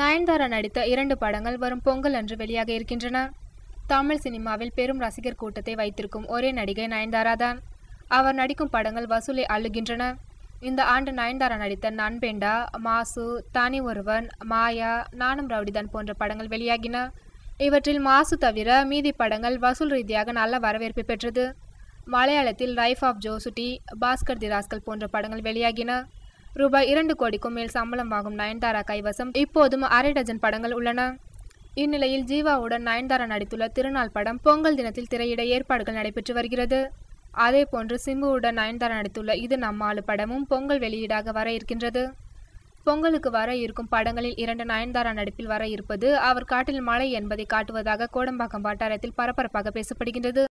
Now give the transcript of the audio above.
நயன்தாரா நடித்த இரண்டு படங்கள் வரும் பொங்கல் அன்று வெளியாக இருக்கின்றன தமிழ் சினிமாவில் பெரும் ரசிகர் கூட்டத்தை வைத்திருக்கும் ஒரே நடிகை நயன்தாரா தான் அவர் நடிக்கும் படங்கள் வசூலை அள்ளுகின்றன இந்த ஆண்டு நயன்தாரா நடித்த நண்பேண்டா மாசு தனி ஒருவன் மாயா நானும் ரவுடிதான் போன்ற படங்கள் வெளியாகின இவற்றில் மாசு தவிர மீதி படங்கள் வசூல் ரீதியாக நல்ல வரவேற்பு பெற்றது மலையாளத்தில் life of Josutty Bhaskar the rascal போன்ற படங்கள் வெளியாகின ரூபாய் இரண்டு கோடிக்கும் மேல் சம்பளம் வாங்கும் நயன்தாரா கைவசம் இப்போதும் அரை டஜன் படங்கள் உள்ளன இந்நிலையில் ஜீவாவுடன் நயன்தாரா நடித்துள்ள திருநாள் படம் பொங்கல் தினத்தில் திரையிட ஏற்பாடுகள் நடைபெற்று வருகிறது அதே போன்று சிம்புவுடன் நயன்தாரா நடித்துள்ள இது நம்மாலு படமும் பொங்கல் வெளியீடாக வர இருக்கின்றது பொங்கலுக்கு வர இருக்கும் படங்களில் இரண்டு நயன்தாரா நடிப்பில் வர இருப்பது அவர் காட்டில் மழை என்பதை காட்டுவதாக கோடம்பாக்கம் வட்டாரத்தில் பரபரப்பாக பேசப்படுகின்றது